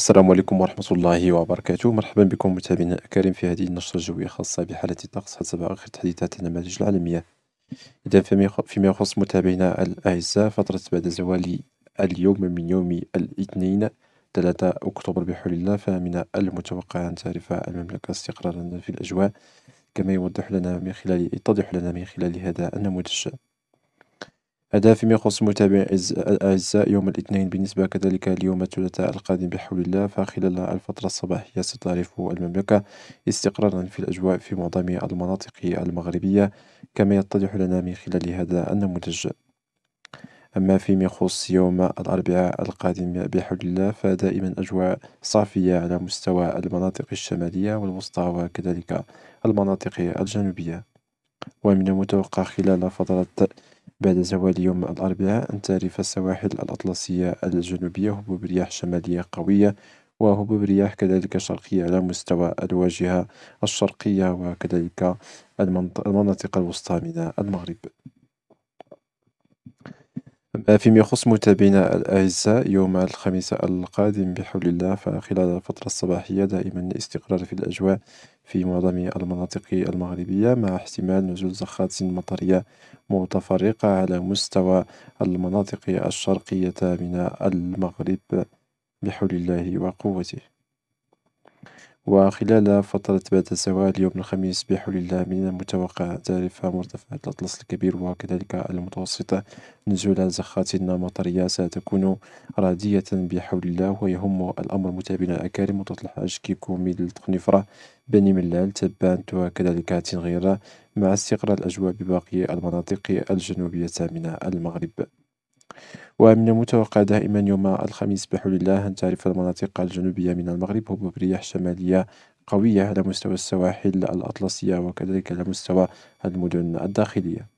السلام عليكم ورحمة الله وبركاته مرحبا بكم متابعينا الكريم في هذه النشرة الجوية الخاصة بحالة الطقس حسب آخر تحديثات النماذج العالمية إذا فيما يخص متابعينا الأعزاء فترة بعد زوال اليوم من يوم الاثنين 3 أكتوبر بحول الله فمن المتوقع أن تعرف المملكة استقرارا في الأجواء كما يوضح لنا من خلال يتضح لنا من خلال هذا النموذج هذا فيما يخص المتابعين الأعزاء يوم الاثنين بالنسبة كذلك اليوم الثلاثاء القادم بحول الله فخلال الفترة الصباحية ستعرف المملكة استقرارا في الأجواء في معظم المناطق المغربية كما يتضح لنا من خلال هذا النموذج أما فيما يخص يوم الأربعاء القادم بحول الله فدائما أجواء صافية على مستوى المناطق الشمالية والوسطى وكذلك المناطق الجنوبية ومن المتوقع خلال فترة بعد زوال يوم الأربعاء أن تعرف السواحل الأطلسية الجنوبية هبوب رياح شمالية قوية وهبوب رياح كذلك شرقية على مستوى الواجهة الشرقية وكذلك المناطق الوسطى من المغرب فيما يخص متابعينا الأعزاء يوم الخميس القادم بحول الله فخلال الفترة الصباحية دائما استقرار في الأجواء في معظم المناطق المغربية مع احتمال نزول زخات مطرية متفرقة على مستوى المناطق الشرقية من المغرب بحول الله وقوته. وخلال فترة بعد الزوال يوم الخميس بحول الله من المتوقع تعرف مرتفعات الأطلس الكبير وكذلك المتوسطة نزول زخات مطرية ستكون رادية بحول الله ويهم الأمر متابعينا الأكارم وتطلع كيكو ميدل تقنفرة بني ملال تبانت وكذلك تنغيرة مع استقرار الأجواء بباقي المناطق الجنوبية من المغرب ومن المتوقع دائما يوم الخميس بحول الله أن تعرف المناطق الجنوبية من المغرب هبوب رياح شمالية قوية على مستوى السواحل الأطلسية وكذلك على مستوى المدن الداخلية